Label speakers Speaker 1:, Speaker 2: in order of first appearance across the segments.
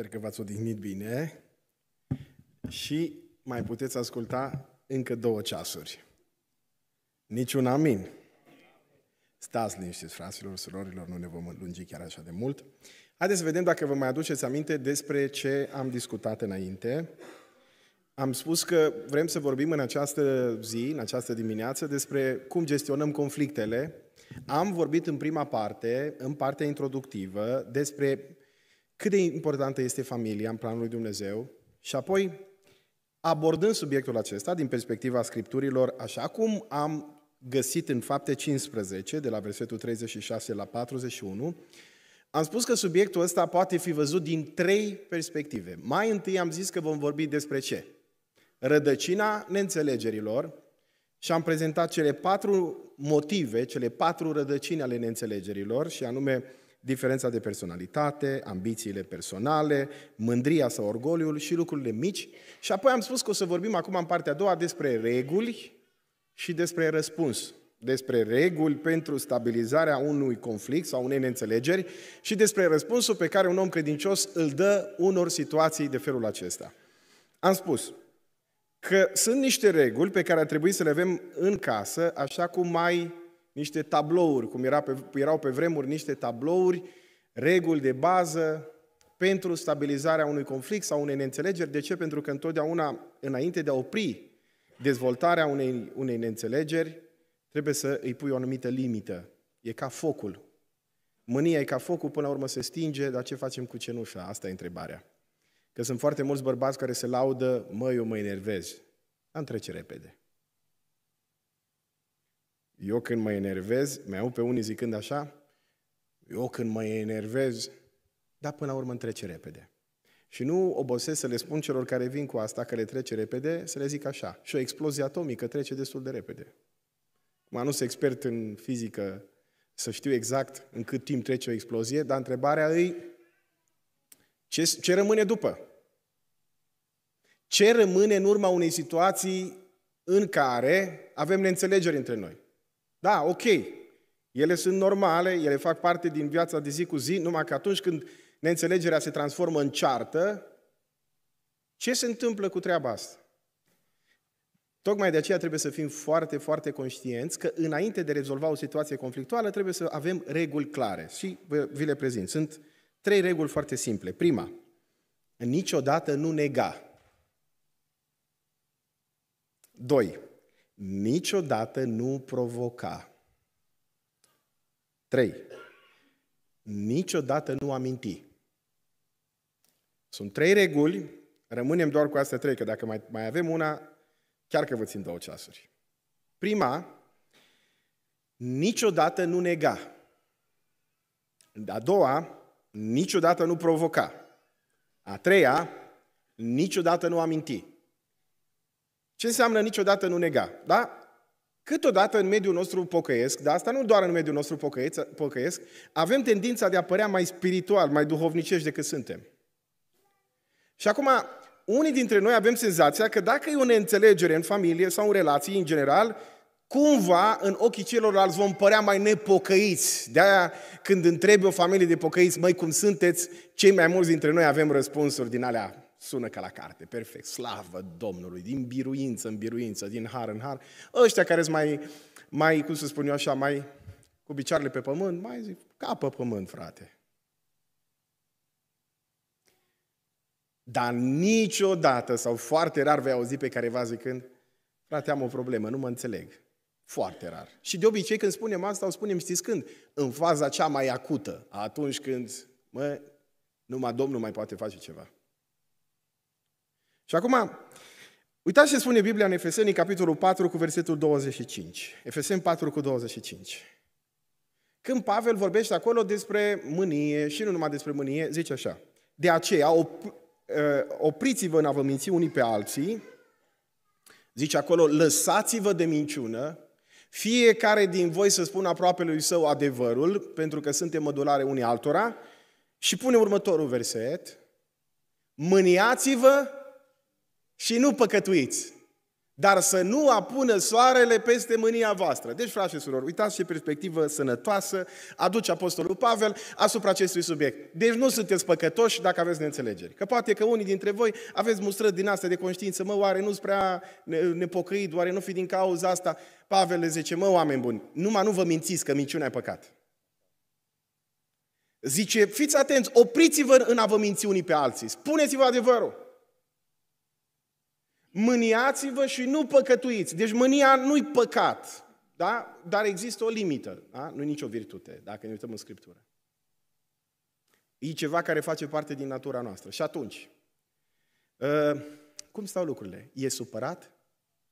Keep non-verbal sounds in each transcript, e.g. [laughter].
Speaker 1: Sper că v-ați odihnit bine și mai puteți asculta încă două ceasuri. Niciun amin. Stați liniștiți, fraților, surorilor, nu ne vom lungi chiar așa de mult. Haideți să vedem dacă vă mai aduceți aminte despre ce am discutat înainte. Am spus că vrem să vorbim în această zi, în această dimineață, despre cum gestionăm conflictele. Am vorbit în prima parte, în partea introductivă, despre cât de importantă este familia în planul lui Dumnezeu și apoi, abordând subiectul acesta din perspectiva Scripturilor, așa cum am găsit în fapte 15, de la versetul 36 la 41, am spus că subiectul ăsta poate fi văzut din trei perspective. Mai întâi am zis că vom vorbi despre ce? Rădăcina neînțelegerilor și am prezentat cele patru motive, cele patru rădăcini ale neînțelegerilor și anume diferența de personalitate, ambițiile personale, mândria sau orgoliul și lucrurile mici. Și apoi am spus că o să vorbim acum în partea a doua despre reguli și despre răspuns despre reguli pentru stabilizarea unui conflict sau unei neînțelegeri și despre răspunsul pe care un om credincios îl dă unor situații de felul acesta. Am spus că sunt niște reguli pe care ar trebui să le avem în casă, așa cum mai niște tablouri, cum era pe, erau pe vremuri niște tablouri, reguli de bază pentru stabilizarea unui conflict sau unei neînțelegeri. De ce? Pentru că întotdeauna, înainte de a opri dezvoltarea unei, unei neînțelegeri, trebuie să îi pui o anumită limită. E ca focul. Mânia e ca focul, până la urmă se stinge, dar ce facem cu cenușa? Asta e întrebarea. Că sunt foarte mulți bărbați care se laudă, măi, eu mă enervez. Am trece repede. Eu când mă enervez, mai au pe unii zicând așa, eu când mă enervez, dar până la urmă îmi trece repede. Și nu obosesc să le spun celor care vin cu asta că le trece repede, să le zic așa. Și o explozie atomică trece destul de repede. Mă nu sunt expert în fizică să știu exact în cât timp trece o explozie, dar întrebarea e ce, ce rămâne după? Ce rămâne în urma unei situații în care avem neînțelegeri între noi? Da, ok, ele sunt normale, ele fac parte din viața de zi cu zi, numai că atunci când neînțelegerea se transformă în ceartă, ce se întâmplă cu treaba asta? Tocmai de aceea trebuie să fim foarte, foarte conștienți că înainte de a rezolva o situație conflictuală trebuie să avem reguli clare. Și vi le prezint. Sunt trei reguli foarte simple. Prima, niciodată nu nega. Doi, Niciodată nu provoca. 3. Niciodată nu aminti. Sunt trei reguli, rămânem doar cu astea trei, că dacă mai, mai avem una, chiar că vă țin două ceasuri. Prima, niciodată nu nega. A doua, niciodată nu provoca. A treia, niciodată nu aminti. Ce înseamnă niciodată nu nega? Da? Câteodată în mediul nostru pocăiesc, dar asta nu doar în mediul nostru pocăiesc, avem tendința de a părea mai spiritual, mai duhovnicești decât suntem. Și acum, unii dintre noi avem senzația că dacă e o neînțelegere în familie sau în relații în general, cumva în ochii celorlalți vom părea mai nepocăiți. De-aia când întrebi o familie de pocăiți, măi, cum sunteți, cei mai mulți dintre noi avem răspunsuri din alea Sună ca la carte, perfect, slavă Domnului, din biruință în biruință, din har în har. Ăștia care sunt mai, mai, cum să spun eu așa, mai cu picioarele pe pământ, mai zic, capă pământ, frate. Dar niciodată sau foarte rar vei auzi pe careva zicând, frate, am o problemă, nu mă înțeleg. Foarte rar. Și de obicei când spunem asta, o spunem, știți când? În faza cea mai acută, atunci când, mă, numai Domnul mai poate face ceva. Și acum, uitați ce spune Biblia în Efeseni, capitolul 4, cu versetul 25. Efeseni 4, cu 25. Când Pavel vorbește acolo despre mânie, și nu numai despre mânie, zice așa. De aceea, op- ă, opriți-vă în a vă minți unii pe alții, zice acolo, lăsați-vă de minciună, fiecare din voi să spună aproape lui său adevărul, pentru că suntem mădulare unii altora, și pune următorul verset, mâniați-vă și nu păcătuiți, dar să nu apună soarele peste mânia voastră. Deci, frate și surori, uitați ce perspectivă sănătoasă aduce Apostolul Pavel asupra acestui subiect. Deci nu sunteți păcătoși dacă aveți neînțelegeri. Că poate că unii dintre voi aveți mustrări din asta de conștiință, mă, oare nu-ți prea nepocăit, oare nu fi din cauza asta? Pavel le zice, mă, oameni buni, numai nu vă mințiți că minciunea e păcat. Zice, fiți atenți, opriți-vă în a vă minți unii pe alții, spuneți-vă adevărul mâniați-vă și nu păcătuiți. Deci mânia nu-i păcat, da? dar există o limită, da? nu e nicio virtute, dacă ne uităm în Scriptură. E ceva care face parte din natura noastră. Și atunci, ă, cum stau lucrurile? E supărat?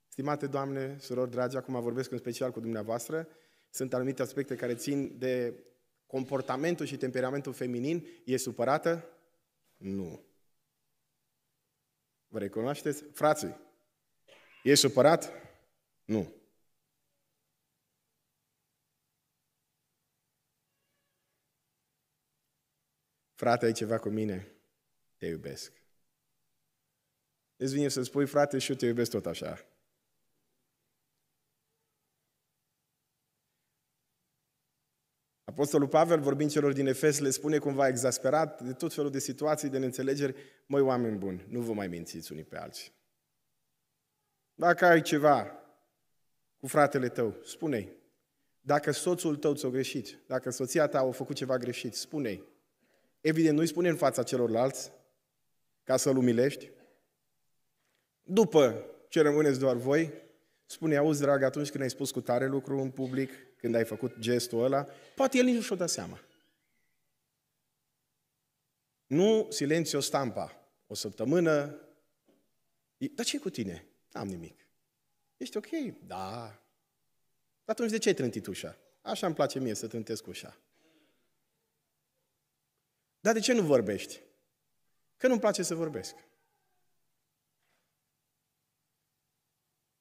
Speaker 1: Stimate doamne, surori dragi, acum vorbesc în special cu dumneavoastră, sunt anumite aspecte care țin de comportamentul și temperamentul feminin. E supărată? Nu. Vă recunoașteți? Frații, e supărat? Nu. Frate, ai ceva cu mine? Te iubesc. Îți vine să spui, frate, și eu te iubesc tot așa. Apostolul Pavel, vorbind celor din Efes, le spune cumva exasperat de tot felul de situații, de neînțelegeri, măi oameni buni, nu vă mai mințiți unii pe alții. Dacă ai ceva cu fratele tău, spune-i. Dacă soțul tău ți-a greșit, dacă soția ta a făcut ceva greșit, spune-i. Evident, nu-i spune în fața celorlalți, ca să-l umilești. După ce rămâneți doar voi, spune, auzi, drag, atunci când ai spus cu tare lucru în public, când ai făcut gestul ăla, poate el nici nu și-o dă seama. Nu silențio stampa. O săptămână. Dar ce cu tine? N-am nimic. Ești ok? Da. Atunci de ce ai trântit ușa? Așa îmi place mie să trântesc ușa. Dar de ce nu vorbești? Că nu-mi place să vorbesc.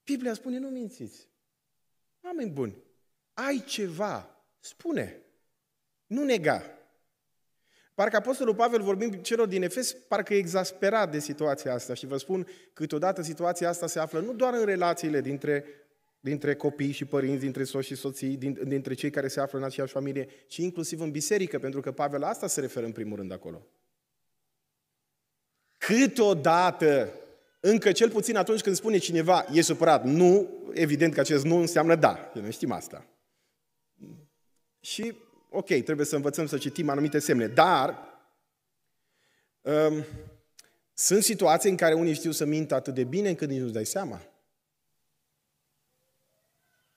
Speaker 1: Biblia spune, nu mințiți. Oameni buni, ai ceva, spune. Nu nega. Parcă Apostolul Pavel, vorbind celor din Efes, parcă e exasperat de situația asta și vă spun, câteodată situația asta se află nu doar în relațiile dintre, dintre copii și părinți, dintre soți și soții, din, dintre cei care se află în aceeași familie, ci inclusiv în biserică, pentru că Pavel la asta se referă în primul rând acolo. Câteodată, încă cel puțin atunci când spune cineva, e supărat, nu, evident că acest nu înseamnă da, noi știm asta. Și, ok, trebuie să învățăm să citim anumite semne, dar um, sunt situații în care unii știu să mintă atât de bine încât nici nu-ți dai seama.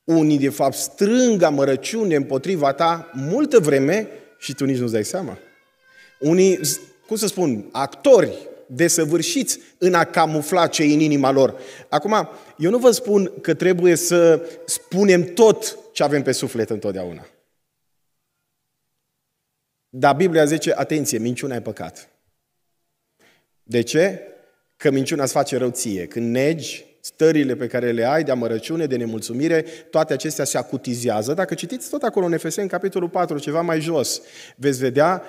Speaker 1: Unii, de fapt, strâng amărăciune împotriva ta multă vreme și tu nici nu-ți dai seama. Unii, cum să spun, actori desăvârșiți în a camufla ce în inima lor. Acum, eu nu vă spun că trebuie să spunem tot ce avem pe suflet întotdeauna. Dar Biblia zice, atenție, minciuna e păcat. De ce? Că minciuna îți face rău ție. Când negi stările pe care le ai de amărăciune, de nemulțumire, toate acestea se acutizează. Dacă citiți tot acolo în Efeseni, capitolul 4, ceva mai jos, veți vedea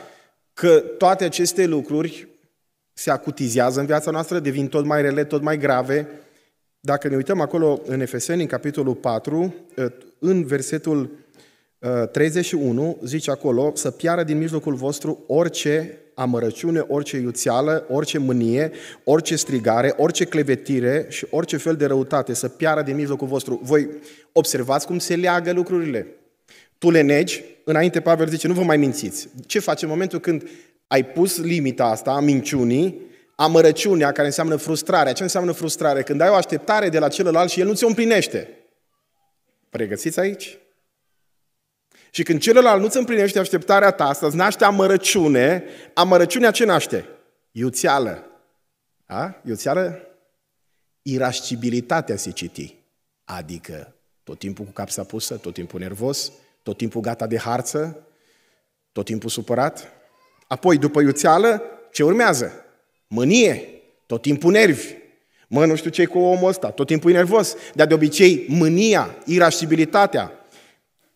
Speaker 1: că toate aceste lucruri se acutizează în viața noastră, devin tot mai rele, tot mai grave. Dacă ne uităm acolo în Efeseni, în capitolul 4, în versetul 31 uh, zice acolo să piară din mijlocul vostru orice amărăciune, orice iuțeală, orice mânie, orice strigare, orice clevetire și orice fel de răutate, să piară din mijlocul vostru. Voi observați cum se leagă lucrurile. Tu le negi, înainte Pavel zice, nu vă mai mințiți. Ce faci în momentul când ai pus limita asta a minciunii, amărăciunea care înseamnă frustrare, Ce înseamnă frustrare? Când ai o așteptare de la celălalt și el nu ți-o împlinește. Pregăsiți aici? Și când celălalt nu-ți împlinește așteptarea ta, să-ți naște amărăciune, amărăciunea ce naște? Iuțeală. A? Iuțeală? Irascibilitatea se citi. Adică tot timpul cu capsa pusă, tot timpul nervos, tot timpul gata de harță, tot timpul supărat. Apoi, după iuțeală, ce urmează? Mânie, tot timpul nervi. Mă, nu știu ce cu omul ăsta, tot timpul e nervos. Dar de obicei, mânia, irascibilitatea,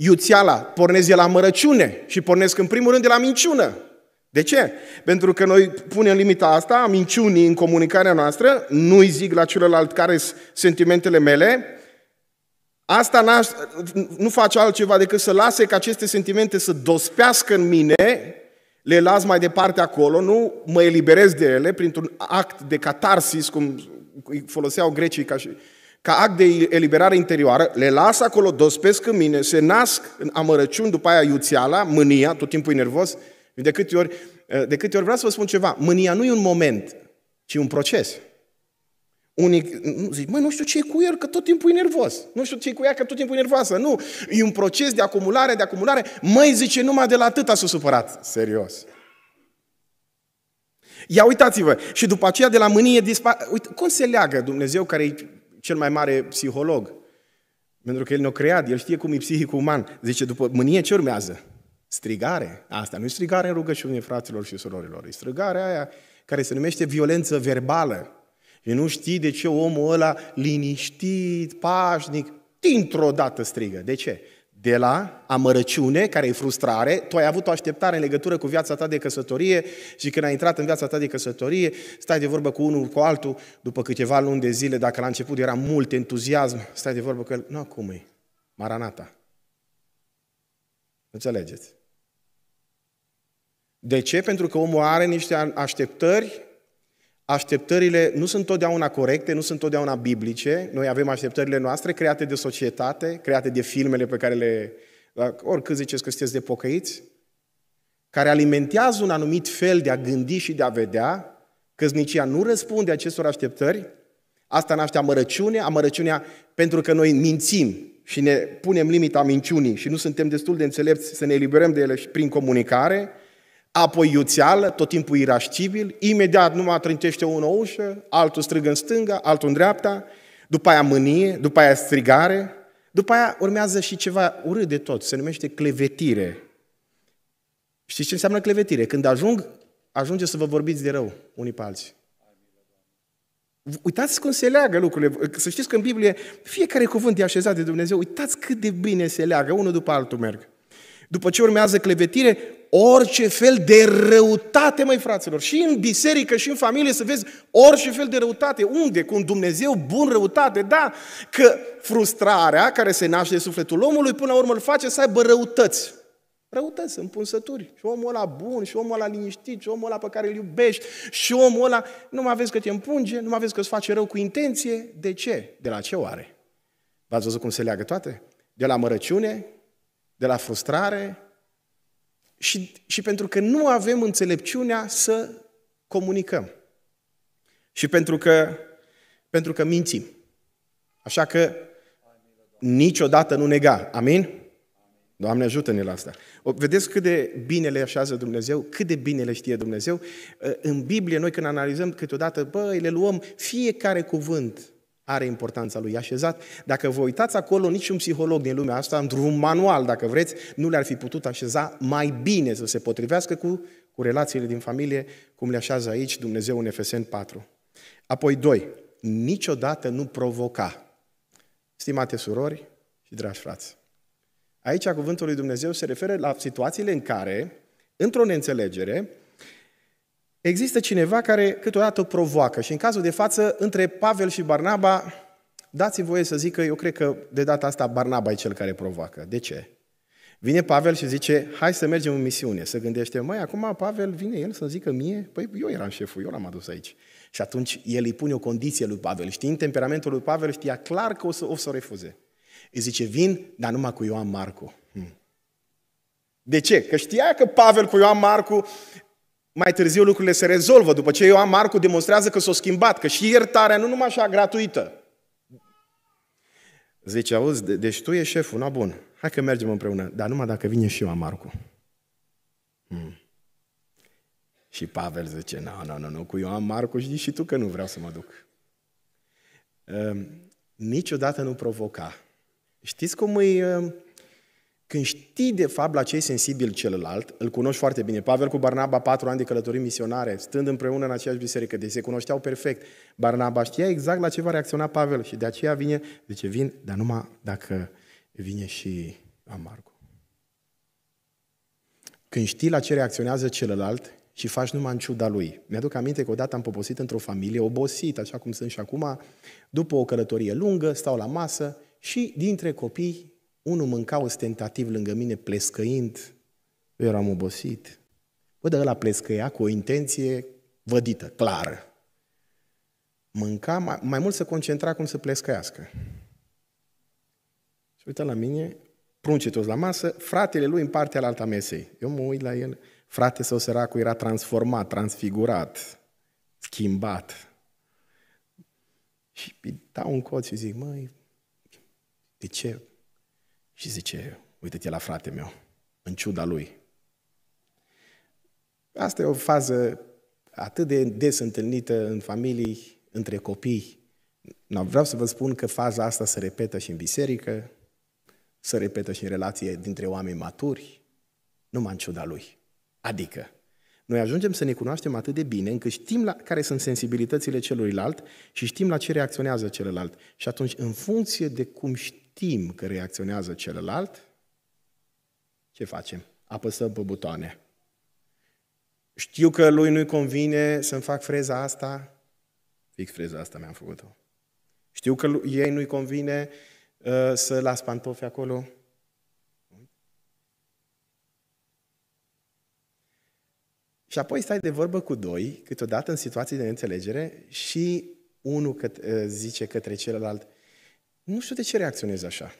Speaker 1: iuțeala, pornesc de la mărăciune și pornesc în primul rând de la minciună. De ce? Pentru că noi punem limita asta a minciunii în comunicarea noastră, nu-i zic la celălalt care sunt sentimentele mele, asta nu face altceva decât să lase ca aceste sentimente să dospească în mine, le las mai departe acolo, nu mă eliberez de ele printr-un act de catarsis, cum foloseau grecii ca și ca act de eliberare interioară, le las acolo, dospesc în mine, se nasc în amărăciuni, după aia iuțiala, mânia, tot timpul e nervos. De câte, ori, eh, de câte ori vreau să vă spun ceva, mânia nu e un moment, ci un proces. Unii zic, măi, nu știu ce e cu el, că tot timpul e nervos. Nu știu ce e cu ea, că tot timpul e nervoasă. Nu, e un proces de acumulare, de acumulare. Măi, zice, numai de la atât a supărat. Serios. Ia uitați-vă, și după aceea de la mânie dispare. Uite, cum se leagă Dumnezeu care e cel mai mare psiholog. Pentru că El ne-a creat, El știe cum e psihicul uman. Zice, după mânie ce urmează? Strigare. Asta nu e strigare în rugăciune, fraților și surorilor. E strigarea aia care se numește violență verbală. Și nu știi de ce omul ăla liniștit, pașnic, dintr-o dată strigă. De ce? de la amărăciune, care e frustrare, tu ai avut o așteptare în legătură cu viața ta de căsătorie și când ai intrat în viața ta de căsătorie, stai de vorbă cu unul, cu altul, după câteva luni de zile, dacă la început era mult entuziasm, stai de vorbă că, nu, acum e, maranata. Înțelegeți? De ce? Pentru că omul are niște așteptări Așteptările nu sunt totdeauna corecte, nu sunt totdeauna biblice. Noi avem așteptările noastre create de societate, create de filmele pe care le... Da, oricât ziceți că sunteți de pocăiți, care alimentează un anumit fel de a gândi și de a vedea, căznicia nu răspunde acestor așteptări, asta naște amărăciune, amărăciunea pentru că noi mințim și ne punem limita minciunii și nu suntem destul de înțelepți să ne eliberăm de ele și prin comunicare, apoi iuțeală, tot timpul irascibil, imediat numai trântește unul o ușă, altul strigă în stânga, altul în dreapta, după aia mânie, după aia strigare, după aia urmează și ceva urât de tot, se numește clevetire. Știți ce înseamnă clevetire? Când ajung, ajunge să vă vorbiți de rău unii pe alții. Uitați cum se leagă lucrurile. Să știți că în Biblie fiecare cuvânt e așezat de Dumnezeu. Uitați cât de bine se leagă, unul după altul merg. După ce urmează clevetire, orice fel de răutate, mai fraților, și în biserică, și în familie, să vezi orice fel de răutate. Unde? Cu un Dumnezeu bun răutate, da? Că frustrarea care se naște în sufletul omului, până la urmă îl face să aibă răutăți. Răutăți, împunsături. Și omul ăla bun, și omul ăla liniștit, și omul ăla pe care îl iubești, și omul ăla nu mai vezi că te împunge, nu mai vezi că îți face rău cu intenție. De ce? De la ce oare? V-ați văzut cum se leagă toate? De la mărăciune, de la frustrare, și, și pentru că nu avem înțelepciunea să comunicăm. Și pentru că, pentru că mințim. Așa că niciodată nu nega. Amin? Doamne, ajută-ne la asta. O, vedeți cât de bine le așează Dumnezeu, cât de bine le știe Dumnezeu. În Biblie, noi când analizăm câteodată, băi, le luăm fiecare cuvânt are importanța lui așezat. Dacă vă uitați acolo, niciun psiholog din lumea asta, într-un manual, dacă vreți, nu le-ar fi putut așeza mai bine să se potrivească cu, cu relațiile din familie, cum le așează aici Dumnezeu în Efesen 4. Apoi, doi, niciodată nu provoca. Stimate surori și dragi frați, aici cuvântul lui Dumnezeu se referă la situațiile în care, într-o neînțelegere, Există cineva care câteodată provoacă și în cazul de față, între Pavel și Barnaba, dați-mi voie să zic că eu cred că de data asta Barnaba e cel care provoacă. De ce? Vine Pavel și zice, hai să mergem în misiune. Să gândește, măi, acum Pavel vine el să zică mie, păi eu eram șeful, eu l-am adus aici. Și atunci el îi pune o condiție lui Pavel. Știind temperamentul lui Pavel, știa clar că o să o, să o refuze. Îi zice, vin, dar numai cu Ioan Marcu. Hmm. De ce? Că știa că Pavel cu Ioan Marcu mai târziu lucrurile se rezolvă. După ce Ioan Marcu demonstrează că s-a schimbat, că și iertarea nu numai așa gratuită. Zice, auzi, de- deci tu e șeful, na bun, hai că mergem împreună, dar numai dacă vine și Ioan Marcu. Hmm. Și Pavel zice, nu, nu, nu, nu, cu Ioan Marcu și și tu că nu vreau să mă duc. Uh, niciodată nu provoca. Știți cum îi uh, când știi de fapt la ce e sensibil celălalt, îl cunoști foarte bine. Pavel cu Barnaba, patru ani de călătorii misionare, stând împreună în aceeași biserică, deci se cunoșteau perfect. Barnaba știa exact la ce va reacționa Pavel și de aceea vine, zice, vin, dar numai dacă vine și Amargo. Când știi la ce reacționează celălalt și faci numai în ciuda lui. Mi-aduc aminte că odată am poposit într-o familie, obosit, așa cum sunt și acum, după o călătorie lungă, stau la masă și dintre copii unul mânca ostentativ lângă mine, plescăind. Eu eram obosit. Bă, de ăla plescăia cu o intenție vădită, clară. Mânca, mai, mai mult se concentra cum să plescăiască. Și uita la mine, prunce toți la masă, fratele lui în partea la alta mesei. Eu mă uit la el, frate sau săracul era transformat, transfigurat, schimbat. Și dau un cot și zic, măi, de ce și zice, uite-te la frate meu, în ciuda lui. Asta e o fază atât de des întâlnită în familii, între copii. Vreau să vă spun că faza asta se repetă și în biserică, se repetă și în relație dintre oameni maturi, numai în ciuda lui. Adică, noi ajungem să ne cunoaștem atât de bine încât știm la care sunt sensibilitățile celuilalt și știm la ce reacționează celălalt. Și atunci, în funcție de cum știm, știm că reacționează celălalt, ce facem? Apăsăm pe butoane. Știu că lui nu-i convine să-mi fac freza asta, fix freza asta mi-am făcut-o. Știu că ei nu-i convine uh, să las pantofi acolo. Și apoi stai de vorbă cu doi, câteodată în situații de înțelegere, și unul că, uh, zice către celălalt, nu știu de ce reacționezi așa.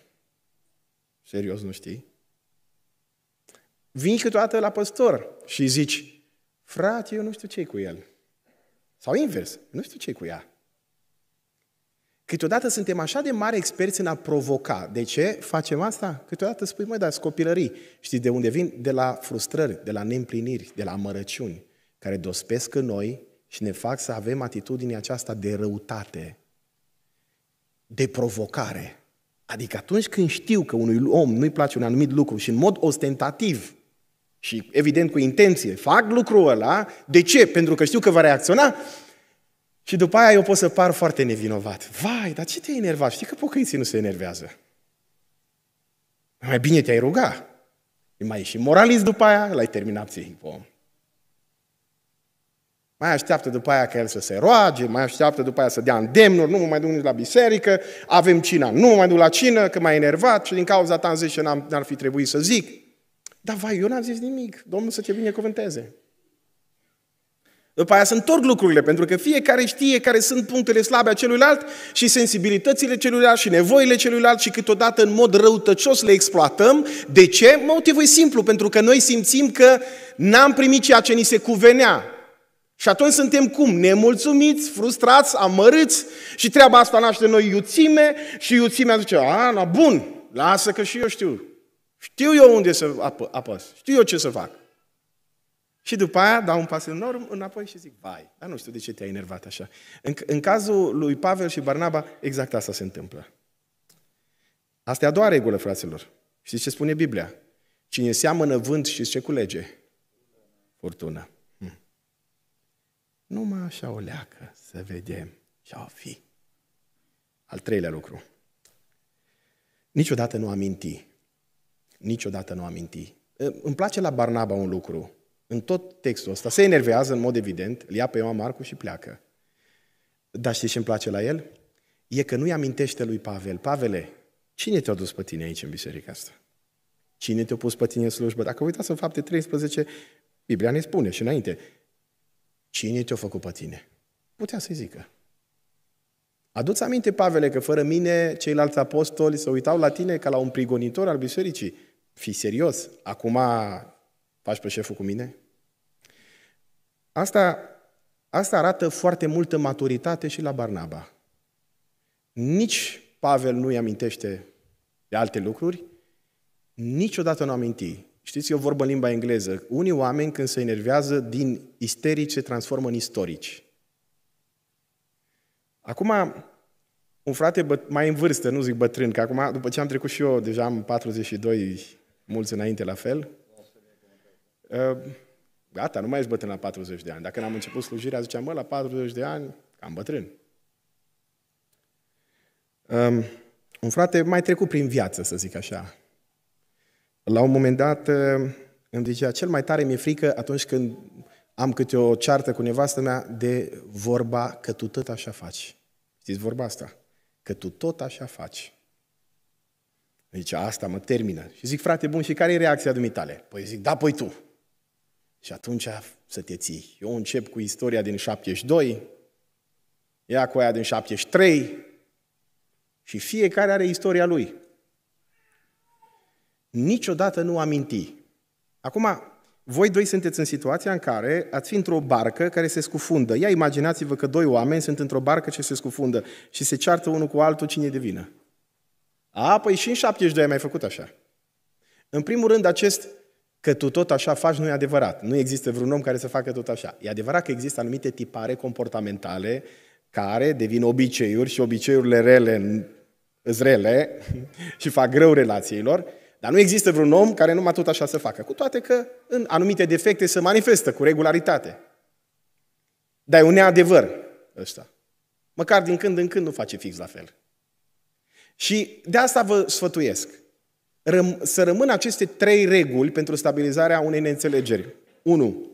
Speaker 1: Serios, nu știi? Vii câteodată la păstor și zici, frate, eu nu știu ce cu el. Sau invers, nu știu ce cu ea. Câteodată suntem așa de mari experți în a provoca. De ce facem asta? Câteodată spui, măi, dar copilării. Știi de unde vin? De la frustrări, de la neîmpliniri, de la amărăciuni, care dospesc în noi și ne fac să avem atitudinea aceasta de răutate, de provocare. Adică atunci când știu că unui om nu-i place un anumit lucru și în mod ostentativ și evident cu intenție fac lucrul ăla, de ce? Pentru că știu că va reacționa și după aia eu pot să par foarte nevinovat. Vai, dar ce te-ai enervat? Știi că pocăiții nu se enervează. Mai bine te-ai ruga. Mai ești moralist după aia, l-ai terminat psihic om. Mai așteaptă după aia ca el să se roage, mai așteaptă după aia să dea îndemnuri, nu mă mai duc nici la biserică, avem cina, nu mă mai duc la cină, că m-a enervat și din cauza ta am zis ce n-ar fi trebuit să zic. Dar vai, eu n-am zis nimic, Domnul să bine cuvânteze. După aia se întorc lucrurile, pentru că fiecare știe care sunt punctele slabe a celuilalt și sensibilitățile celuilalt și nevoile celuilalt și câteodată în mod răutăcios le exploatăm. De ce? Motivul e simplu, pentru că noi simțim că n-am primit ceea ce ni se cuvenea. Și atunci suntem cum? Nemulțumiți, frustrați, amărâți și treaba asta naște noi iuțime și iuțimea zice, a, na, bun, lasă că și eu știu. Știu eu unde să ap- apăs, știu eu ce să fac. Și după aia dau un pas enorm înapoi și zic, vai, dar nu știu de ce te-ai enervat așa. În, în cazul lui Pavel și Barnaba, exact asta se întâmplă. Asta e a doua regulă, fraților. Știți ce spune Biblia? Cine seamănă vânt și ce culege? Furtună. Numai așa o leacă, să vedem ce o fi. Al treilea lucru. Niciodată nu aminti. Niciodată nu aminti. Îmi place la Barnaba un lucru. În tot textul ăsta se enervează în mod evident, îl ia pe Ioan Marcu și pleacă. Dar știi ce îmi place la el? E că nu-i amintește lui Pavel. Pavele, cine te-a dus pe tine aici în biserica asta? Cine te-a pus pe tine în slujbă? Dacă uitați în fapte 13, Biblia ne spune și înainte, Cine te-a făcut pe tine? Putea să-i zică. Aduți aminte, Pavele, că fără mine ceilalți apostoli se uitau la tine ca la un prigonitor al bisericii. Fi serios, acum faci pe șeful cu mine? Asta, asta arată foarte multă maturitate și la Barnaba. Nici Pavel nu-i amintește de alte lucruri, niciodată nu aminti Știți, eu vorbă în limba engleză. Unii oameni, când se enervează, din isterici se transformă în istorici. Acum, un frate mai în vârstă, nu zic bătrân, că acum, după ce am trecut și eu, deja am 42, mulți înainte la fel, uh, gata, nu mai ești bătrân la 40 de ani. Dacă n-am început slujirea, ziceam, mă, la 40 de ani, cam bătrân. Um, un frate mai trecut prin viață, să zic așa. La un moment dat uh, îmi zicea, cel mai tare mi-e frică atunci când am câte o ceartă cu nevastă mea de vorba că tu tot așa faci. Știți vorba asta? Că tu tot așa faci. Zice, asta mă termină. Și zic, frate bun, și care e reacția dumitale? Păi zic, da, păi tu. Și atunci să te ții. Eu încep cu istoria din 72, ea cu aia din 73 și fiecare are istoria lui niciodată nu aminti. Acum, voi doi sunteți în situația în care ați fi într-o barcă care se scufundă. Ia imaginați-vă că doi oameni sunt într-o barcă ce se scufundă și se ceartă unul cu altul cine de vină. A, păi și în 72 ai mai făcut așa. În primul rând, acest că tu tot așa faci nu e adevărat. Nu există vreun om care să facă tot așa. E adevărat că există anumite tipare comportamentale care devin obiceiuri și obiceiurile rele îți rele [laughs] și fac greu relațiilor, dar nu există vreun om care numai tot așa să facă, cu toate că în anumite defecte se manifestă cu regularitate. Dar e un neadevăr ăsta. Măcar din când în când nu face fix la fel. Și de asta vă sfătuiesc. Răm- să rămână aceste trei reguli pentru stabilizarea unei neînțelegeri. 1.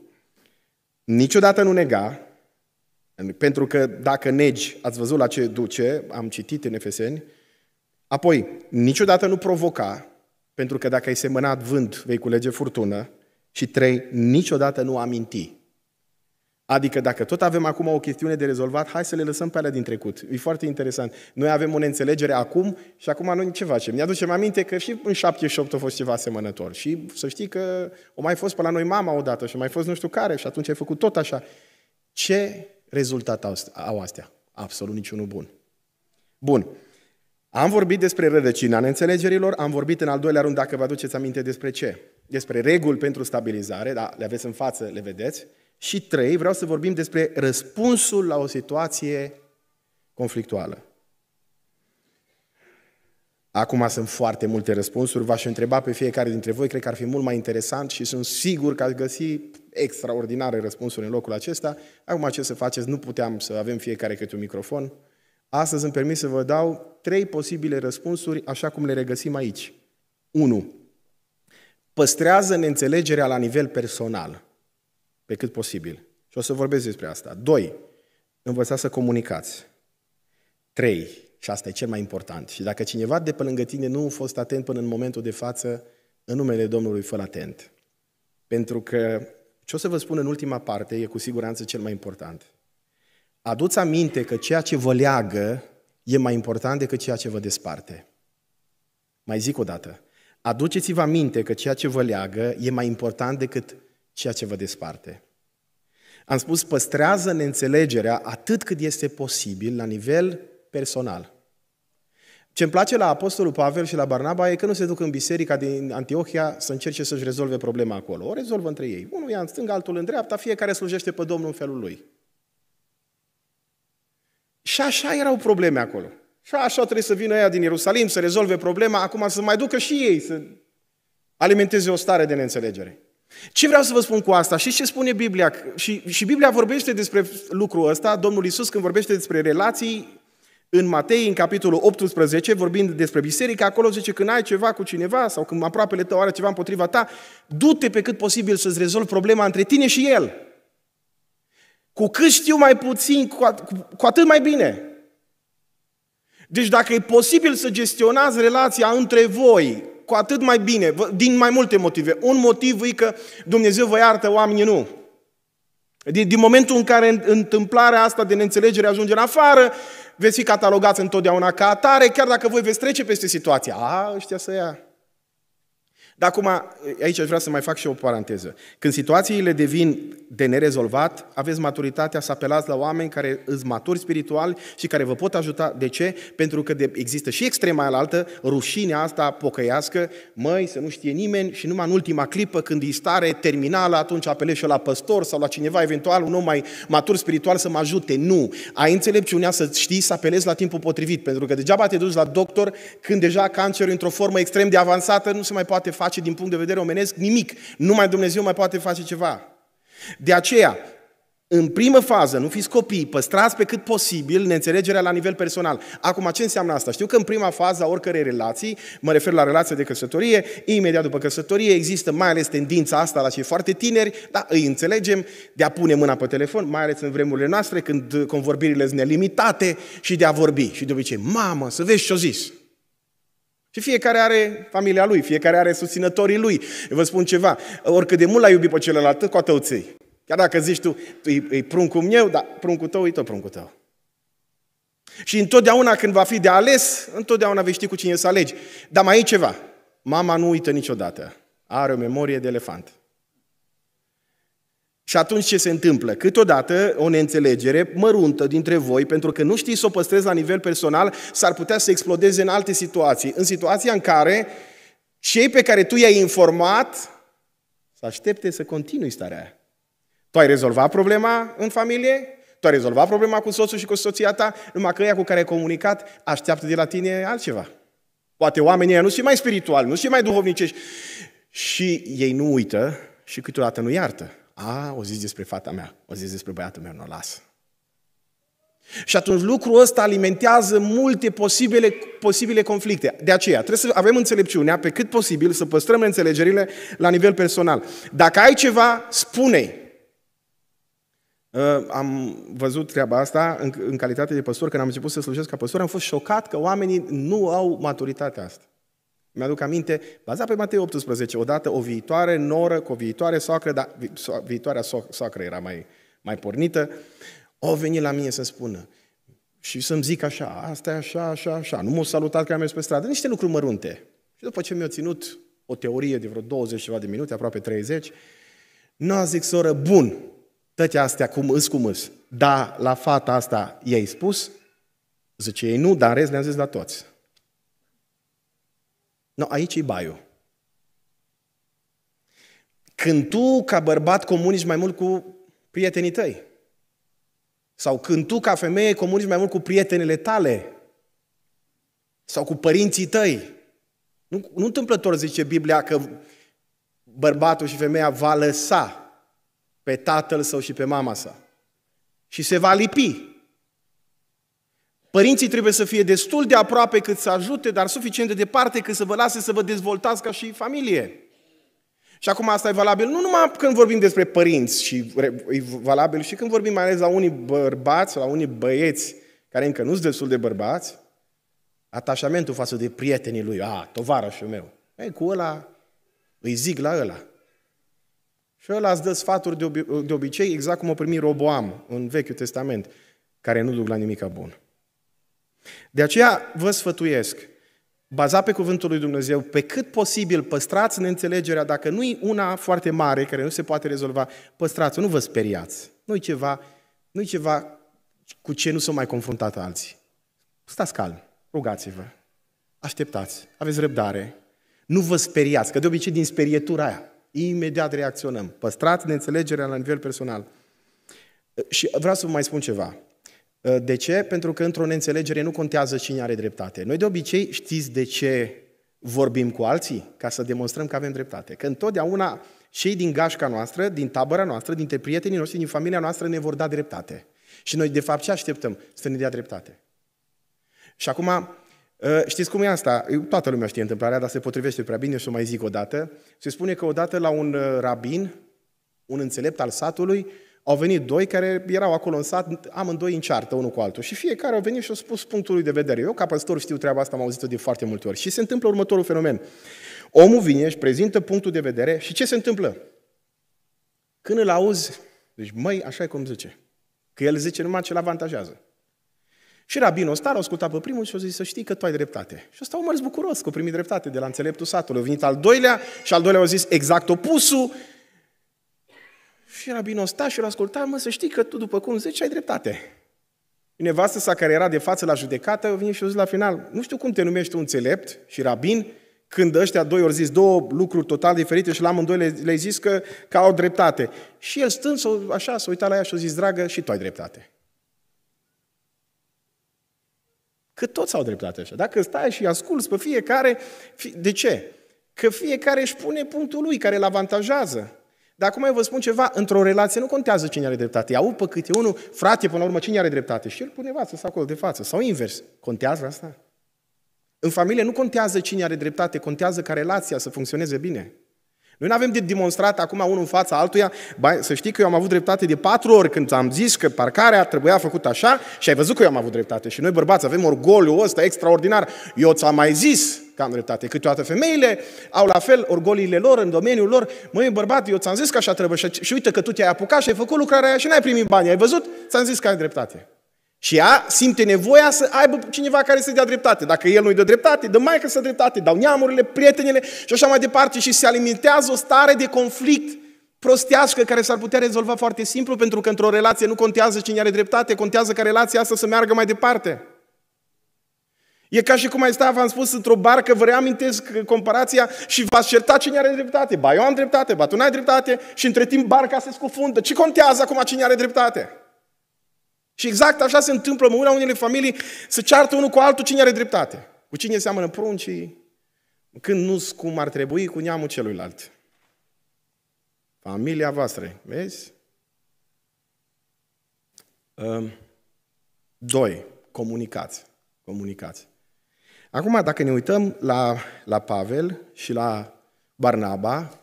Speaker 1: Niciodată nu nega, pentru că dacă negi, ați văzut la ce duce, am citit în Efeseni. Apoi, niciodată nu provoca, pentru că dacă ai semănat vânt, vei culege furtună. Și trei, niciodată nu aminti. Adică dacă tot avem acum o chestiune de rezolvat, hai să le lăsăm pe alea din trecut. E foarte interesant. Noi avem o neînțelegere acum și acum noi ce facem? Ne aducem aminte că și în 78 a fost ceva asemănător. Și să știi că o mai fost pe la noi mama odată și mai fost nu știu care și atunci ai făcut tot așa. Ce rezultat au astea? Absolut niciunul bun. Bun. Am vorbit despre rădăcina neînțelegerilor, am vorbit în al doilea rând, dacă vă aduceți aminte, despre ce? Despre reguli pentru stabilizare, da, le aveți în față, le vedeți. Și trei, vreau să vorbim despre răspunsul la o situație conflictuală. Acum sunt foarte multe răspunsuri, v-aș întreba pe fiecare dintre voi, cred că ar fi mult mai interesant și sunt sigur că ați găsi extraordinare răspunsuri în locul acesta. Acum ce să faceți? Nu puteam să avem fiecare câte un microfon. Astăzi îmi permis să vă dau trei posibile răspunsuri, așa cum le regăsim aici. 1. Păstrează neînțelegerea la nivel personal, pe cât posibil. Și o să vorbesc despre asta. 2. Învățați să comunicați. 3. Și asta e cel mai important. Și dacă cineva de pe lângă tine nu a fost atent până în momentul de față, în numele Domnului, fă atent. Pentru că ce o să vă spun în ultima parte e cu siguranță cel mai important. Aduți aminte că ceea ce vă leagă e mai important decât ceea ce vă desparte. Mai zic o dată. Aduceți-vă aminte că ceea ce vă leagă e mai important decât ceea ce vă desparte. Am spus, păstrează neînțelegerea atât cât este posibil la nivel personal. ce îmi place la Apostolul Pavel și la Barnaba e că nu se duc în biserica din Antiohia să încerce să-și rezolve problema acolo. O rezolvă între ei. Unul ia în stânga, altul în dreapta, fiecare slujește pe Domnul în felul lui. Și așa erau probleme acolo. Și așa trebuie să vină ea din Ierusalim să rezolve problema, acum să mai ducă și ei, să alimenteze o stare de neînțelegere. Ce vreau să vă spun cu asta? Și ce spune Biblia? Și, și Biblia vorbește despre lucrul ăsta, Domnul Isus când vorbește despre relații în Matei, în capitolul 18, vorbind despre biserică, acolo zice când ai ceva cu cineva sau când aproapele tău are ceva împotriva ta, du-te pe cât posibil să-ți rezolvi problema între tine și el. Cu cât știu mai puțin, cu atât mai bine. Deci dacă e posibil să gestionați relația între voi, cu atât mai bine, din mai multe motive. Un motiv e că Dumnezeu vă iartă, oamenii nu. Din, din momentul în care întâmplarea asta de neînțelegere ajunge în afară, veți fi catalogați întotdeauna ca atare, chiar dacă voi veți trece peste situația. A, ăștia să ia. Dar acum, aici aș vrea să mai fac și o paranteză. Când situațiile devin de nerezolvat, aveți maturitatea să apelați la oameni care îți maturi spiritual și care vă pot ajuta. De ce? Pentru că există și extrema alaltă, rușinea asta pocăiască, măi, să nu știe nimeni și numai în ultima clipă, când e stare terminală, atunci apelezi și la păstor sau la cineva, eventual un om mai matur spiritual să mă ajute. Nu! Ai înțelepciunea să știi să apelezi la timpul potrivit, pentru că degeaba te duci la doctor când deja cancerul într-o formă extrem de avansată nu se mai poate face face din punct de vedere omenesc nimic. Numai Dumnezeu mai poate face ceva. De aceea, în primă fază, nu fiți copii, păstrați pe cât posibil neînțelegerea la nivel personal. Acum, ce înseamnă asta? Știu că în prima fază a oricărei relații, mă refer la relația de căsătorie, imediat după căsătorie există mai ales tendința asta la cei foarte tineri, dar îi înțelegem, de a pune mâna pe telefon, mai ales în vremurile noastre, când convorbirile sunt nelimitate și de a vorbi. Și de obicei, mamă, să vezi ce-o zis. Și fiecare are familia lui, fiecare are susținătorii lui. Eu vă spun ceva, oricât de mult l-ai iubit pe celălalt, cu atât ții. Chiar dacă zici tu, e, e pruncul meu, dar pruncul tău e tot pruncul tău. Și întotdeauna când va fi de ales, întotdeauna vei ști cu cine să alegi. Dar mai e ceva. Mama nu uită niciodată. Are o memorie de elefant. Și atunci ce se întâmplă? Câteodată o neînțelegere măruntă dintre voi, pentru că nu știți să o păstrezi la nivel personal, s-ar putea să explodeze în alte situații. În situația în care cei pe care tu i-ai informat să aștepte să continui starea aia. Tu ai rezolvat problema în familie? Tu ai rezolvat problema cu soțul și cu soția ta? Numai că ea cu care ai comunicat așteaptă de la tine altceva. Poate oamenii ăia nu sunt mai spirituali, nu sunt mai duhovnicești. Și ei nu uită și câteodată nu iartă. A, o zis despre fata mea, o zis despre băiatul meu, nu o las. Și atunci lucrul ăsta alimentează multe posibile, posibile conflicte. De aceea trebuie să avem înțelepciunea pe cât posibil să păstrăm înțelegerile la nivel personal. Dacă ai ceva, spune uh, am văzut treaba asta în, în calitate de păstor, când am început să slujesc ca păstor, am fost șocat că oamenii nu au maturitatea asta. Mi-aduc aminte, bazat pe Matei 18, odată o viitoare noră cu o viitoare soacră, dar viitoarea soacră era mai, mai pornită, o venit la mine să spună și să-mi zic așa, asta e așa, așa, așa, nu m-au salutat că am mers pe stradă, niște lucruri mărunte. Și după ce mi-au ținut o teorie de vreo 20 ceva de minute, aproape 30, nu a zic, soră, bun, toate astea cum îs, cum îs. Dar la fata asta i-ai spus? Zice ei, nu, dar în rest le-am zis la toți. No, aici e baiul. Când tu, ca bărbat, comunici mai mult cu prietenii tăi. Sau când tu, ca femeie, comunici mai mult cu prietenele tale. Sau cu părinții tăi. Nu, nu întâmplător zice Biblia că bărbatul și femeia va lăsa pe tatăl său și pe mama sa. Și se va lipi Părinții trebuie să fie destul de aproape cât să ajute, dar suficient de departe cât să vă lase să vă dezvoltați ca și familie. Și acum asta e valabil nu numai când vorbim despre părinți, și e valabil și când vorbim mai ales la unii bărbați, la unii băieți care încă nu sunt destul de bărbați, atașamentul față de prietenii lui, a, tovarășul meu, e, cu ăla îi zic la ăla. Și ăla îți dă sfaturi de, obi- de obicei, exact cum o primi Roboam în Vechiul Testament, care nu duc la nimic bun. De aceea vă sfătuiesc, bazat pe cuvântul lui Dumnezeu, pe cât posibil păstrați neînțelegerea, dacă nu e una foarte mare, care nu se poate rezolva, păstrați-o, nu vă speriați. nu e ceva, nu ceva cu ce nu s-au mai confruntat alții. Stați calm, rugați-vă, așteptați, aveți răbdare, nu vă speriați, că de obicei din sperietura aia, imediat reacționăm. Păstrați neînțelegerea la nivel personal. Și vreau să vă mai spun ceva. Uh, de ce? Pentru că într-o neînțelegere nu contează cine are dreptate. Noi de obicei știți de ce vorbim cu alții? Ca să demonstrăm că avem dreptate. Că întotdeauna cei din gașca noastră, din tabăra noastră, dintre prietenii noștri, din familia noastră ne vor da dreptate. Și noi de fapt ce așteptăm? Să ne dea dreptate. Și acum, uh, știți cum e asta? Toată lumea știe întâmplarea, dar se potrivește prea bine și o mai zic o dată. Se spune că odată la un uh, rabin, un înțelept al satului, au venit doi care erau acolo în sat, amândoi în ceartă, unul cu altul. Și fiecare au venit și au spus punctul lui de vedere. Eu, ca păstor, știu treaba asta, am auzit-o de foarte multe ori. Și se întâmplă următorul fenomen. Omul vine, și prezintă punctul de vedere și ce se întâmplă? Când îl auzi, deci, măi, așa e cum zice. Că el zice numai ce-l avantajează. Și rabinul ăsta l-a ascultat pe primul și a zis să știi că tu ai dreptate. Și ăsta a mers bucuros că a primit dreptate de la înțeleptul satului. A venit al doilea și al doilea a zis exact opusul și rabinul sta și îl asculta, mă, să știi că tu, după cum zici, ai dreptate. Nevastă sa care era de față la judecată, vine și o la final, nu știu cum te numești tu înțelept și rabin, când ăștia doi ori zis două lucruri total diferite și la amândoi le, le zis că, că au dreptate. Și el stând, așa, s-a uitat la ea și a zis, dragă, și tu ai dreptate. Că toți au dreptate așa. Dacă stai și asculți pe fiecare, de ce? Că fiecare își pune punctul lui care îl avantajează. Dar acum eu vă spun ceva, într-o relație nu contează cine are dreptate. Iau pe câte unul, frate, până la urmă, cine are dreptate? Și el pune vață sau acolo de față. Sau invers. Contează asta? În familie nu contează cine are dreptate, contează ca relația să funcționeze bine. Noi nu avem de demonstrat acum unul în fața altuia, ba, să știi că eu am avut dreptate de patru ori când am zis că parcarea trebuia făcut așa și ai văzut că eu am avut dreptate. Și noi bărbați avem orgoliu ăsta extraordinar. Eu ți-am mai zis că am dreptate. Câteodată femeile au la fel orgoliile lor în domeniul lor. Măi, bărbat, eu ți-am zis că așa trebuie și, și uite că tu te-ai apucat și ai făcut lucrarea aia și n-ai primit bani. Ai văzut? Ți-am zis că ai dreptate. Și ea simte nevoia să aibă cineva care să dea dreptate. Dacă el nu-i dă dreptate, dă că să dreptate, dau neamurile, prietenele și așa mai departe. Și se alimentează o stare de conflict prostească care s-ar putea rezolva foarte simplu, pentru că într-o relație nu contează cine are dreptate, contează ca relația asta să meargă mai departe. E ca și cum ai sta, v-am spus, într-o barcă, vă reamintesc comparația și v-ați certa cine are dreptate. Ba eu am dreptate, ba tu n-ai dreptate și între timp barca se scufundă. Ce contează acum cine are dreptate? Și exact așa se întâmplă în una unele familii să ceartă unul cu altul cine are dreptate. Cu cine seamănă pruncii, când nu cum ar trebui, cu neamul celuilalt. Familia voastră, vezi? Ehm, doi, comunicați. Comunicați. Acum, dacă ne uităm la, la Pavel și la Barnaba,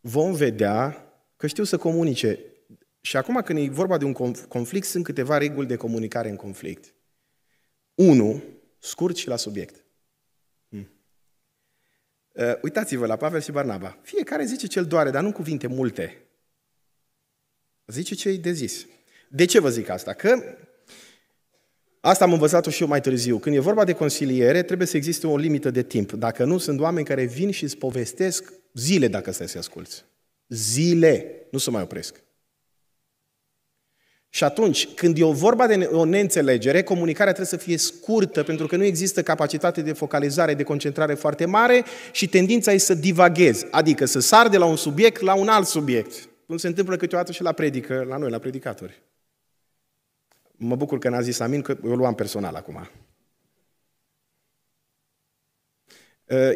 Speaker 1: vom vedea că știu să comunice și acum când e vorba de un conflict, sunt câteva reguli de comunicare în conflict. Unu Scurt și la subiect. Hmm. Uh, uitați-vă la Pavel și Barnaba. Fiecare zice ce-l doare, dar nu cuvinte multe. Zice ce-i de zis. De ce vă zic asta? Că Asta am învățat-o și eu mai târziu. Când e vorba de consiliere, trebuie să existe o limită de timp. Dacă nu, sunt oameni care vin și îți povestesc zile dacă stai să asculți. Zile. Nu se mai opresc. Și atunci, când e o vorba de o neînțelegere, comunicarea trebuie să fie scurtă, pentru că nu există capacitate de focalizare, de concentrare foarte mare și tendința e să divaghezi, adică să sar de la un subiect la un alt subiect. Cum se întâmplă câteodată și la predică, la noi, la predicatori. Mă bucur că n-a zis Amin, că eu luam personal acum.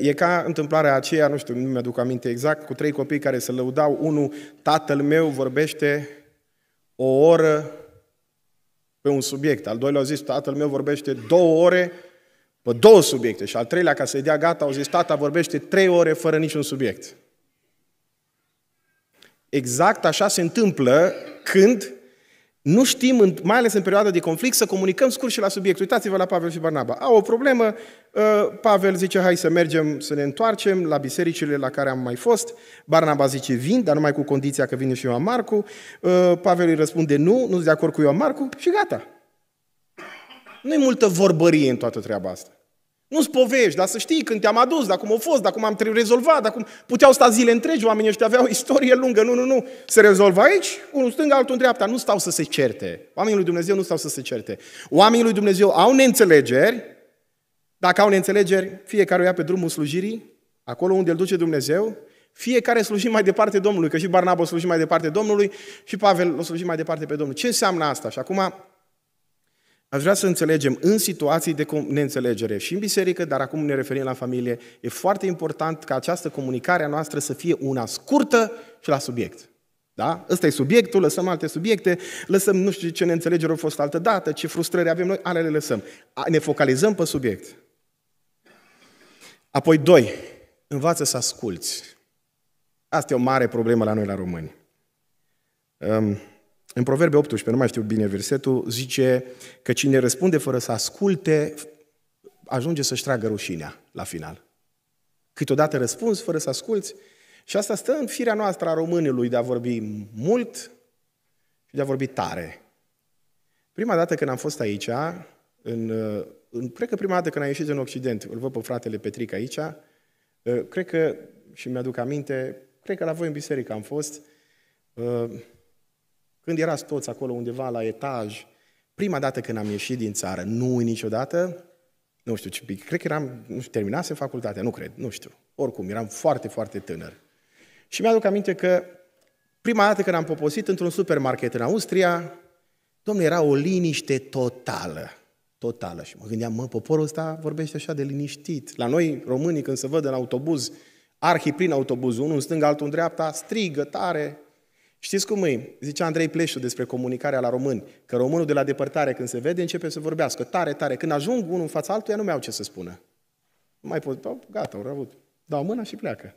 Speaker 1: E ca întâmplarea aceea, nu știu, nu mi-aduc aminte exact, cu trei copii care se lăudau, unul, tatăl meu vorbește o oră pe un subiect. Al doilea au zis, tatăl meu vorbește două ore pe două subiecte. Și al treilea, ca să-i dea gata, au zis, tata vorbește trei ore fără niciun subiect. Exact așa se întâmplă când nu știm, mai ales în perioada de conflict, să comunicăm scurt și la subiect. Uitați-vă la Pavel și Barnaba. Au o problemă, ă, Pavel zice, hai să mergem, să ne întoarcem la bisericile la care am mai fost. Barnaba zice, vin, dar numai cu condiția că vine și Ioan Marcu. Ă, Pavel îi răspunde, nu, nu sunt de acord cu Ioan Marcu și gata. Nu e multă vorbărie în toată treaba asta. Nu-ți povești, dar să știi când te-am adus, dacă cum au fost, dacă cum am rezolvat, dacă cum puteau sta zile întregi, oamenii ăștia aveau o [laughs] istorie lungă, nu, nu, nu. Se rezolvă aici, unul stânga, altul în dreapta, nu stau să se certe. Oamenii lui Dumnezeu nu stau să se certe. Oamenii lui Dumnezeu au neînțelegeri, dacă au neînțelegeri, fiecare o ia pe drumul slujirii, acolo unde îl duce Dumnezeu, fiecare slujim mai departe Domnului, că și Barnabas slujim mai departe Domnului și Pavel o slujim mai departe pe Domnul. Ce înseamnă asta? Și acum Aș vrea să înțelegem în situații de neînțelegere și în biserică, dar acum ne referim la familie, e foarte important ca această comunicare a noastră să fie una scurtă și la subiect. Da? Ăsta e subiectul, lăsăm alte subiecte, lăsăm nu știu ce neînțelegere au fost altă dată, ce frustrări avem noi, alea le lăsăm. Ne focalizăm pe subiect. Apoi, doi, învață să asculți. Asta e o mare problemă la noi, la români. Um, în Proverbe 18, nu mai știu bine versetul, zice că cine răspunde fără să asculte, ajunge să-și tragă rușinea la final. Câteodată răspunzi fără să asculți și asta stă în firea noastră a românului de a vorbi mult și de a vorbi tare. Prima dată când am fost aici, în, în, cred că prima dată când am ieșit în Occident, îl văd pe fratele Petric aici, cred că, și mi-aduc aminte, cred că la voi în biserică am fost, când erați toți acolo undeva la etaj, prima dată când am ieșit din țară, nu niciodată, nu știu ce, pic, cred că eram, nu știu, terminase facultatea, nu cred, nu știu. Oricum, eram foarte, foarte tânăr. Și mi-aduc aminte că prima dată când am poposit într-un supermarket în Austria, domnule, era o liniște totală. Totală. Și mă gândeam, mă, poporul ăsta vorbește așa de liniștit. La noi, românii, când se văd în autobuz, arhi prin autobuzul, unul în stânga, altul în dreapta, strigă tare, Știți cum e? Zice Andrei Pleșu despre comunicarea la români, că românul de la depărtare când se vede începe să vorbească tare, tare. Când ajung unul în fața altuia nu mai au ce să spună. Nu mai pot, gata, au avut. Dau mâna și pleacă.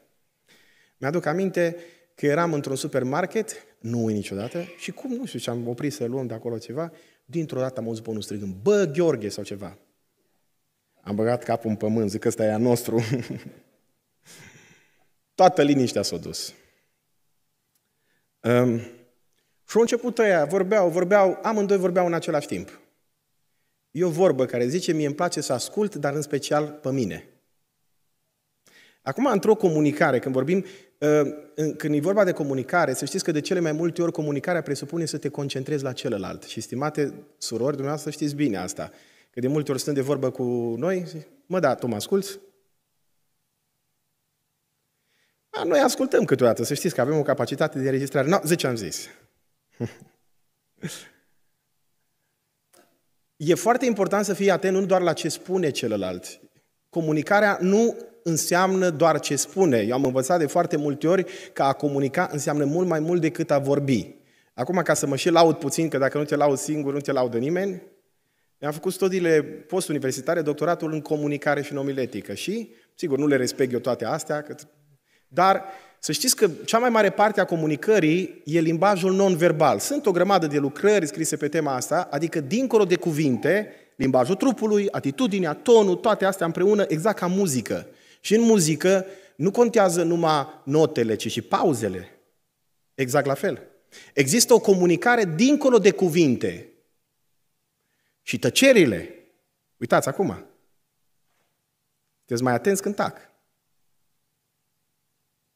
Speaker 1: Mi-aduc aminte că eram într-un supermarket, nu ui niciodată, și cum, nu știu ce, am oprit să luăm de acolo ceva, dintr-o dată am auzit pe unul strigând, bă, Gheorghe sau ceva. Am băgat capul în pământ, zic că ăsta e a nostru. [laughs] Toată liniștea s-a dus. Um, și au început ăia, vorbeau, vorbeau, amândoi vorbeau în același timp. E o vorbă care zice, mie îmi place să ascult, dar în special pe mine. Acum, într-o comunicare, când vorbim, ehm, când e vorba de comunicare, să știți că de cele mai multe ori comunicarea presupune să te concentrezi la celălalt. Și, stimate surori, dumneavoastră știți bine asta. Că de multe ori stând de vorbă cu noi, mă, da, tu mă asculți? Dar noi ascultăm câteodată, să știți că avem o capacitate de înregistrare. No, zice am zis. [laughs] e foarte important să fii atent nu doar la ce spune celălalt. Comunicarea nu înseamnă doar ce spune. Eu am învățat de foarte multe ori că a comunica înseamnă mult mai mult decât a vorbi. Acum, ca să mă și laud puțin, că dacă nu te laud singur, nu te laudă nimeni, mi-am făcut studiile postuniversitare, doctoratul în comunicare și în omiletică și, sigur, nu le respect eu toate astea, că dar să știți că cea mai mare parte a comunicării e limbajul non-verbal. Sunt o grămadă de lucrări scrise pe tema asta, adică dincolo de cuvinte, limbajul trupului, atitudinea, tonul, toate astea împreună, exact ca muzică. Și în muzică nu contează numai notele, ci și pauzele. Exact la fel. Există o comunicare dincolo de cuvinte. Și tăcerile. Uitați acum. Sunteți mai atenți când tac.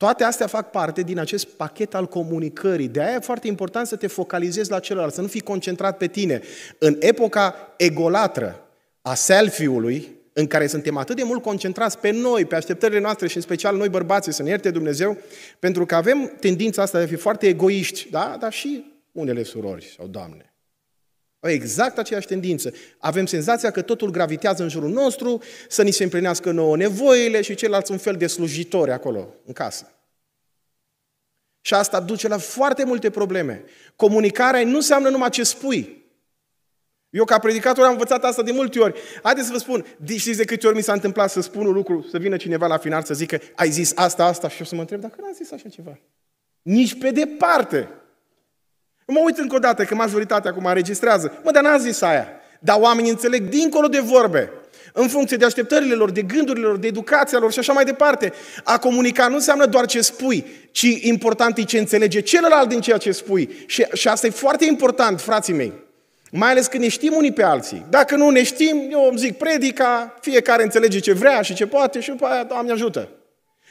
Speaker 1: Toate astea fac parte din acest pachet al comunicării. De aia e foarte important să te focalizezi la celălalt, să nu fii concentrat pe tine. În epoca egolatră a selfie-ului, în care suntem atât de mult concentrați pe noi, pe așteptările noastre și în special noi bărbații, să ne ierte Dumnezeu, pentru că avem tendința asta de a fi foarte egoiști, da? dar și unele surori sau doamne. O exact aceeași tendință. Avem senzația că totul gravitează în jurul nostru, să ni se împlinească nouă nevoile și ceilalți un fel de slujitori acolo, în casă. Și asta duce la foarte multe probleme. Comunicarea nu înseamnă numai ce spui, eu ca predicator am învățat asta de multe ori. Haideți să vă spun, știți de câte ori mi s-a întâmplat să spun un lucru, să vină cineva la final să zică, ai zis asta, asta și eu să mă întreb, dacă n-am zis așa ceva. Nici pe departe. Mă uit încă o dată, că majoritatea acum înregistrează. Mă, dar n am zis aia. Dar oamenii înțeleg dincolo de vorbe, în funcție de așteptările lor, de gândurile lor, de educația lor și așa mai departe. A comunica nu înseamnă doar ce spui, ci important e ce înțelege celălalt din ceea ce spui. Și, și asta e foarte important, frații mei. Mai ales când ne știm unii pe alții. Dacă nu ne știm, eu îmi zic predica, fiecare înțelege ce vrea și ce poate și după aia, Doamne ajută.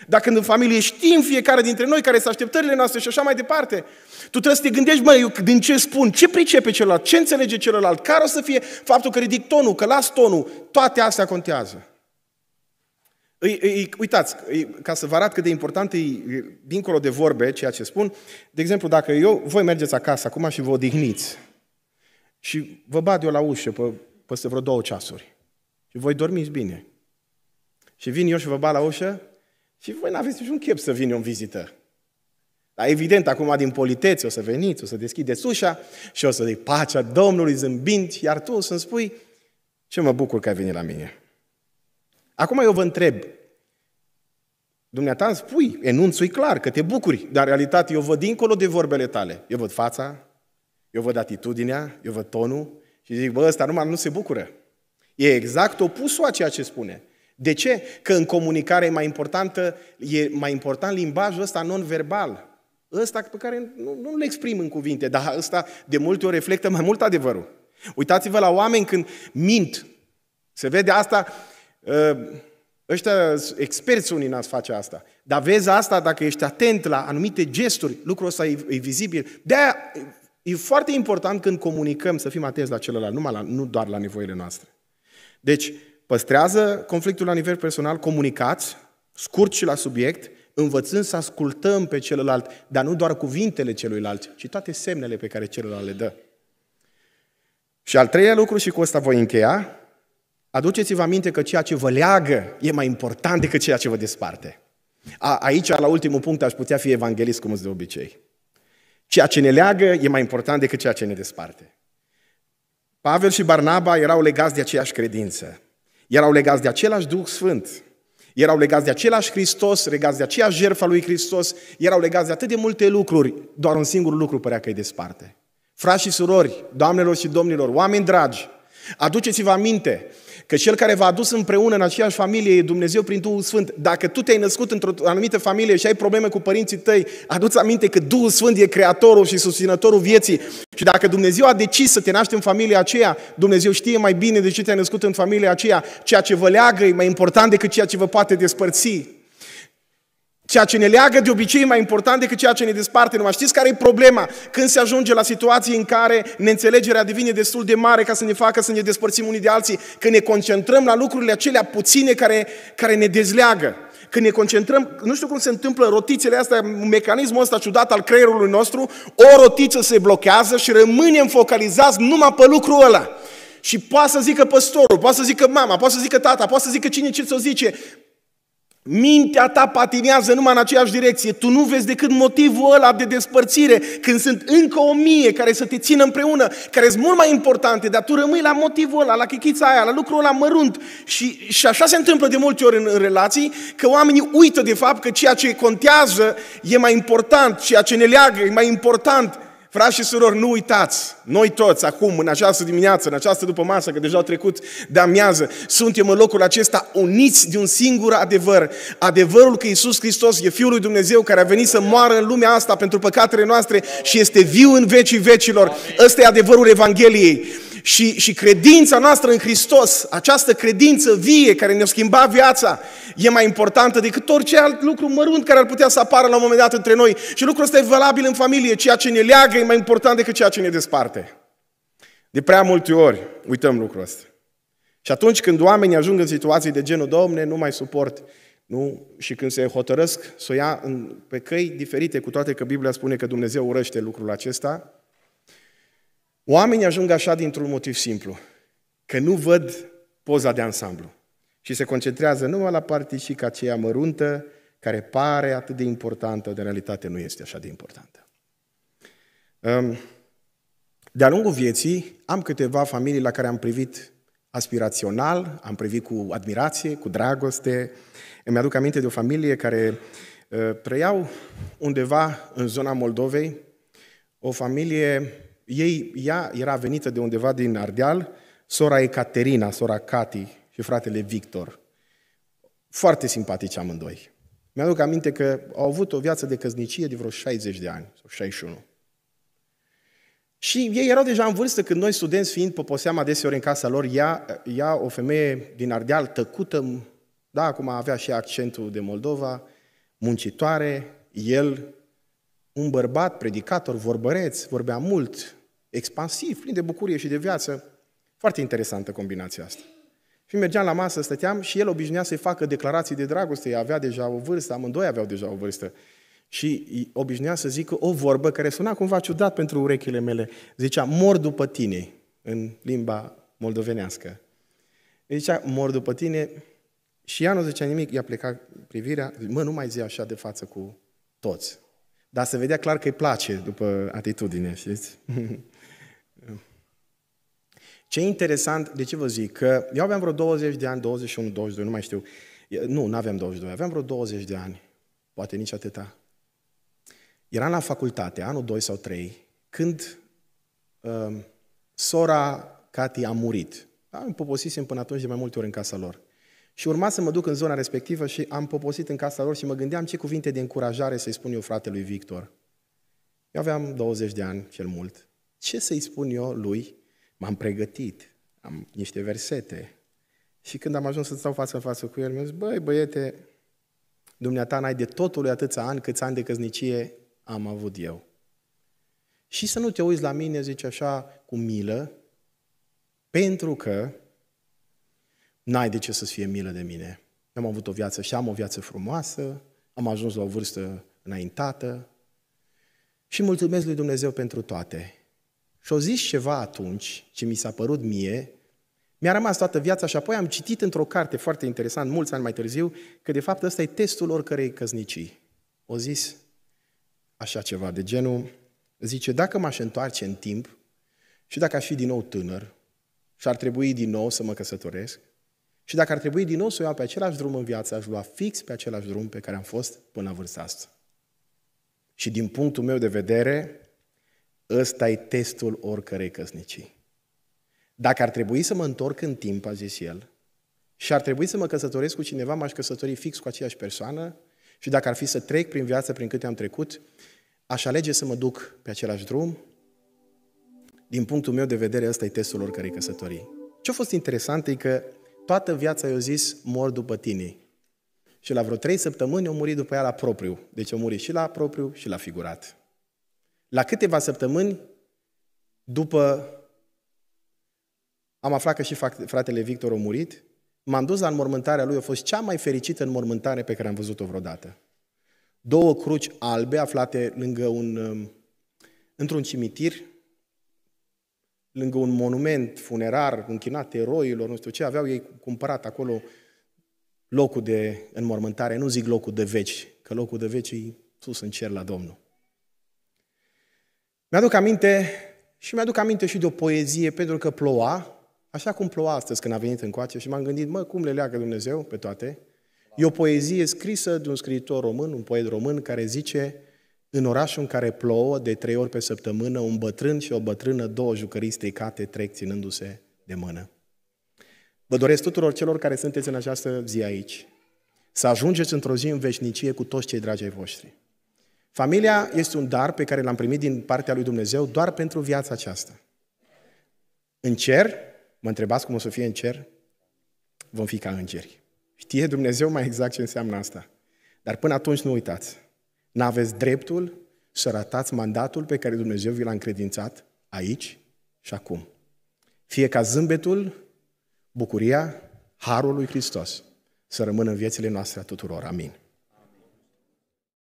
Speaker 1: Dacă în familie știm fiecare dintre noi care sunt așteptările noastre și așa mai departe, tu trebuie să te gândești, măi, eu din ce spun, ce pricepe celălalt, ce înțelege celălalt, care o să fie faptul că ridic tonul, că las tonul, toate astea contează. Îi, îi, uitați, îi, ca să vă arăt cât de important e, dincolo de vorbe, ceea ce spun, de exemplu, dacă eu, voi mergeți acasă acum și vă odihniți și vă bat eu la ușă pe, peste vreo două ceasuri și voi dormiți bine și vin eu și vă bat la ușă și voi n-aveți niciun chef să vină în vizită. Dar evident, acum din politeți o să veniți, o să deschideți ușa și o să zic pacea Domnului zâmbind, iar tu o să-mi spui ce mă bucur că ai venit la mine. Acum eu vă întreb, dumneata îmi spui, enunțui clar că te bucuri, dar în realitate eu văd dincolo de vorbele tale. Eu văd fața, eu văd atitudinea, eu văd tonul și zic, bă, ăsta numai nu se bucură. E exact opusul a ceea ce spune. De ce? Că în comunicare e mai, importantă, e mai important limbajul ăsta non-verbal. Ăsta pe care nu, nu le exprim în cuvinte, dar ăsta de multe ori reflectă mai mult adevărul. Uitați-vă la oameni când mint. Se vede asta, ă, ăștia experți unii n-ați face asta. Dar vezi asta dacă ești atent la anumite gesturi, lucrul ăsta e, e vizibil. de e foarte important când comunicăm să fim atenți la celălalt, numai la, nu doar la nevoile noastre. Deci, Păstrează conflictul la nivel personal, comunicați, scurt și la subiect, învățând să ascultăm pe celălalt, dar nu doar cuvintele celuilalt, ci toate semnele pe care celălalt le dă. Și al treilea lucru, și cu asta voi încheia, aduceți-vă aminte că ceea ce vă leagă e mai important decât ceea ce vă desparte. A, aici, la ultimul punct, aș putea fi evanghelist, cum de obicei. Ceea ce ne leagă e mai important decât ceea ce ne desparte. Pavel și Barnaba erau legați de aceeași credință. Erau legați de același Duh Sfânt. Erau legați de același Hristos, legați de aceeași jertfa lui Hristos, erau legați de atât de multe lucruri, doar un singur lucru părea că îi desparte. Frați și surori, doamnelor și domnilor, oameni dragi, aduceți-vă aminte Că cel care v-a adus împreună în aceeași familie e Dumnezeu prin Duhul Sfânt. Dacă tu te-ai născut într-o anumită familie și ai probleme cu părinții tăi, aduți aminte că Duhul Sfânt e creatorul și susținătorul vieții. Și dacă Dumnezeu a decis să te naști în familia aceea, Dumnezeu știe mai bine de ce te-ai născut în familia aceea. Ceea ce vă leagă e mai important decât ceea ce vă poate despărți. Ceea ce ne leagă de obicei e mai important decât ceea ce ne desparte. Numai știți care e problema? Când se ajunge la situații în care neînțelegerea devine destul de mare ca să ne facă să ne despărțim unii de alții, când ne concentrăm la lucrurile acelea puține care, care ne dezleagă. Când ne concentrăm, nu știu cum se întâmplă rotițele astea, mecanismul ăsta ciudat al creierului nostru, o rotiță se blochează și rămânem focalizați numai pe lucrul ăla. Și poate să zică păstorul, poate să zică mama, poate să zică tata, poate să zică cine ce să zice. Mintea ta patinează numai în aceeași direcție. Tu nu vezi decât motivul ăla de despărțire, când sunt încă o mie care să te țină împreună, care sunt mult mai importante, dar tu rămâi la motivul ăla, la chichița aia, la lucrul ăla mărunt. Și, și așa se întâmplă de multe ori în, în relații, că oamenii uită de fapt că ceea ce contează e mai important, ceea ce ne leagă e mai important. Frați și surori, nu uitați, noi toți, acum, în această dimineață, în această după masă, că deja au trecut de amiază, suntem în locul acesta uniți de un singur adevăr. Adevărul că Isus Hristos e Fiul lui Dumnezeu care a venit să moară în lumea asta pentru păcatele noastre și este viu în vecii vecilor. Ăsta e adevărul Evangheliei și, și credința noastră în Hristos, această credință vie care ne-a schimbat viața, e mai importantă decât orice alt lucru mărunt care ar putea să apară la un moment dat între noi. Și lucrul ăsta e valabil în familie, ceea ce ne leagă e mai important decât ceea ce ne desparte. De prea multe ori uităm lucrul ăsta. Și atunci când oamenii ajung în situații de genul, domne, nu mai suport, nu? Și când se hotărăsc să o ia în, pe căi diferite, cu toate că Biblia spune că Dumnezeu urăște lucrul acesta, Oamenii ajung așa dintr-un motiv simplu, că nu văd poza de ansamblu și se concentrează numai la particica aceea măruntă, care pare atât de importantă, de realitate nu este așa de importantă. Ehm, de-a lungul vieții am câteva familii la care am privit aspirațional, am privit cu admirație, cu dragoste. Îmi aduc aminte de o familie care preiau eh, undeva în zona Moldovei, o familie ei, ea era venită de undeva din Ardeal, sora Ecaterina, sora Cati și fratele Victor. Foarte simpatici amândoi. Mi-aduc aminte că au avut o viață de căznicie de vreo 60 de ani, sau 61. Și ei erau deja în vârstă când noi, studenți, fiind poposeam adeseori în casa lor, ea, ea o femeie din Ardeal, tăcută, da, acum avea și accentul de Moldova, muncitoare, el, un bărbat, predicator, vorbăreț, vorbea mult, expansiv, plin de bucurie și de viață. Foarte interesantă combinația asta. Și mergeam la masă, stăteam și el obișnuia să-i facă declarații de dragoste, avea deja o vârstă, amândoi aveau deja o vârstă. Și obișnuia să zică o vorbă care suna cumva ciudat pentru urechile mele. Zicea, mor după tine, în limba moldovenească. Zicea, mor după tine. Și ea nu zicea nimic, i-a plecat privirea, mă, nu mai zi așa de față cu toți. Dar se vedea clar că îi place după atitudine, știți? [laughs] Ce interesant, de ce vă zic, că eu aveam vreo 20 de ani, 21, 22, nu mai știu. Nu, nu aveam 22, aveam vreo 20 de ani, poate nici atâta. Eram la facultate, anul 2 sau 3, când uh, sora Cati a murit. Da? Îmi poposisem până atunci de mai multe ori în casa lor. Și urma să mă duc în zona respectivă și am poposit în casa lor și mă gândeam ce cuvinte de încurajare să-i spun eu fratelui Victor. Eu aveam 20 de ani, cel mult. Ce să-i spun eu lui m-am pregătit, am niște versete. Și când am ajuns să stau față în față cu el, mi-a zis, băi, băiete, dumneata n-ai de totul atâția ani câți ani de căznicie am avut eu. Și să nu te uiți la mine, zice așa, cu milă, pentru că n-ai de ce să-ți fie milă de mine. Am avut o viață și am o viață frumoasă, am ajuns la o vârstă înaintată și mulțumesc lui Dumnezeu pentru toate. Și-o zis ceva atunci, ce mi s-a părut mie, mi-a rămas toată viața și apoi am citit într-o carte foarte interesant, mulți ani mai târziu, că de fapt ăsta e testul oricărei căznicii. O zis așa ceva de genul, zice, dacă m-aș întoarce în timp și dacă aș fi din nou tânăr și ar trebui din nou să mă căsătoresc și dacă ar trebui din nou să o iau pe același drum în viață, aș lua fix pe același drum pe care am fost până la vârsta asta. Și din punctul meu de vedere, ăsta e testul oricărei căsnicii. Dacă ar trebui să mă întorc în timp, a zis el, și ar trebui să mă căsătoresc cu cineva, m-aș căsători fix cu aceeași persoană și dacă ar fi să trec prin viață prin câte am trecut, aș alege să mă duc pe același drum. Din punctul meu de vedere, ăsta e testul oricărei căsătorii. Ce a fost interesant e că toată viața i-a zis, mor după tine. Și la vreo trei săptămâni a murit după ea la propriu. Deci a murit și la propriu și la figurat. La câteva săptămâni după am aflat că și fratele Victor a murit, m-am dus la înmormântarea lui, a fost cea mai fericită înmormântare pe care am văzut-o vreodată. Două cruci albe aflate lângă un, um, într-un cimitir, lângă un monument funerar închinat eroilor, nu știu ce, aveau ei cumpărat acolo locul de înmormântare, nu zic locul de veci, că locul de veci e sus în cer la Domnul. Mi-aduc aminte și mi-aduc aminte și de o poezie, pentru că ploua, așa cum ploua astăzi când a venit coace și m-am gândit, mă, cum le leagă Dumnezeu pe toate? E o poezie scrisă de un scriitor român, un poet român, care zice în orașul în care plouă de trei ori pe săptămână, un bătrân și o bătrână, două jucării stricate, trec ținându-se de mână. Vă doresc tuturor celor care sunteți în această zi aici să ajungeți într-o zi în veșnicie cu toți cei dragi ai voștri. Familia este un dar pe care l-am primit din partea lui Dumnezeu doar pentru viața aceasta. În cer, mă întrebați cum o să fie în cer? Vom fi ca îngeri. Știe Dumnezeu mai exact ce înseamnă asta. Dar până atunci nu uitați. N-aveți dreptul să ratați mandatul pe care Dumnezeu vi l-a încredințat aici și acum. Fie ca zâmbetul, bucuria, harul lui Hristos să rămână în viețile noastre a tuturor. Amin.